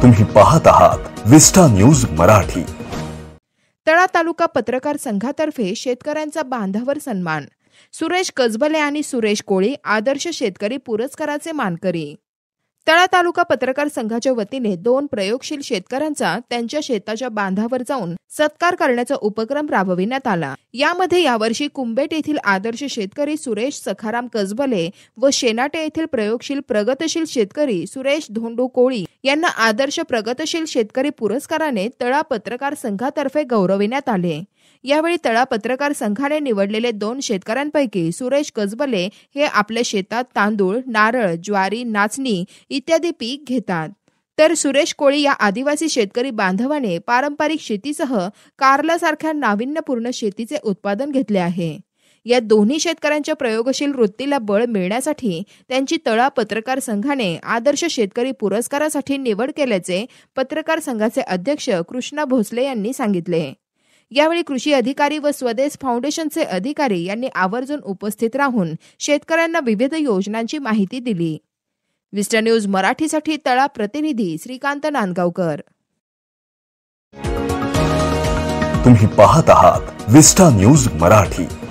तुम्ही पाहत आहात विस्टा न्यूज मराठी तळा तालुका पत्रकार संघातर्फे शेतकऱ्यांचा बांधावर सन्मान सुरेश कसबले आणि सुरेश कोळी आदर्श शेतकरी पुरस्काराचे मानकरी तळा तालुका पत्रकार संघाच्या वतीने दोन प्रयोगशील शेतकऱ्यांचा त्यांच्या शेताच्या बांधावर जाऊन सत्कार करण्याचा उपक्रम राबविण्यात आला यामध्ये यावर्षी कुंभेट येथील आदर्श शेतकरी सुरेश सखाराम कसबले व शेनाटे येथील प्रयोगशील प्रगतशील शेतकरी सुरेश धोंडू कोळी यांना आदर्श प्रगतशील शेतकरी पुरस्काराने तळा पत्रकार संघातर्फे गौरविण्यात आले यावेळी तळा पत्रकार संघाने निवडलेले दोन शेतकऱ्यांपैकी सुरेश कजबले हे आपल्या शेतात तांदूळ नारळ ज्वारी नाचणी इत्यादी पीक घेतात तर सुरेश कोळी या आदिवासी शेतकरी बांधवाने पारंपरिक शेतीसह कार्लासारख्या नाविन्यपूर्ण शेतीचे उत्पादन घेतले आहे या दोन्ही शेतकऱ्यांच्या प्रयोगशील वृत्तीला बळ मिळण्यासाठी त्यांची तळा पत्रकार संघाने आदर्श शेतकरी पुरस्कारासाठी निवड केल्याचे पत्रकार संघाचे अध्यक्ष कृष्णा भोसले यांनी सांगितले यावेळी कृषी अधिकारी व स्वदेश फाउंडेशनचे अधिकारी यांनी आवर्जून उपस्थित राहून शेतकऱ्यांना विविध योजनांची माहिती दिली विस्टर न्यूज मराठीसाठी तळा प्रतिनिधी श्रीकांत नांदगावकर तुम्ही पाहत आहात विस्टा न्यूज मराठी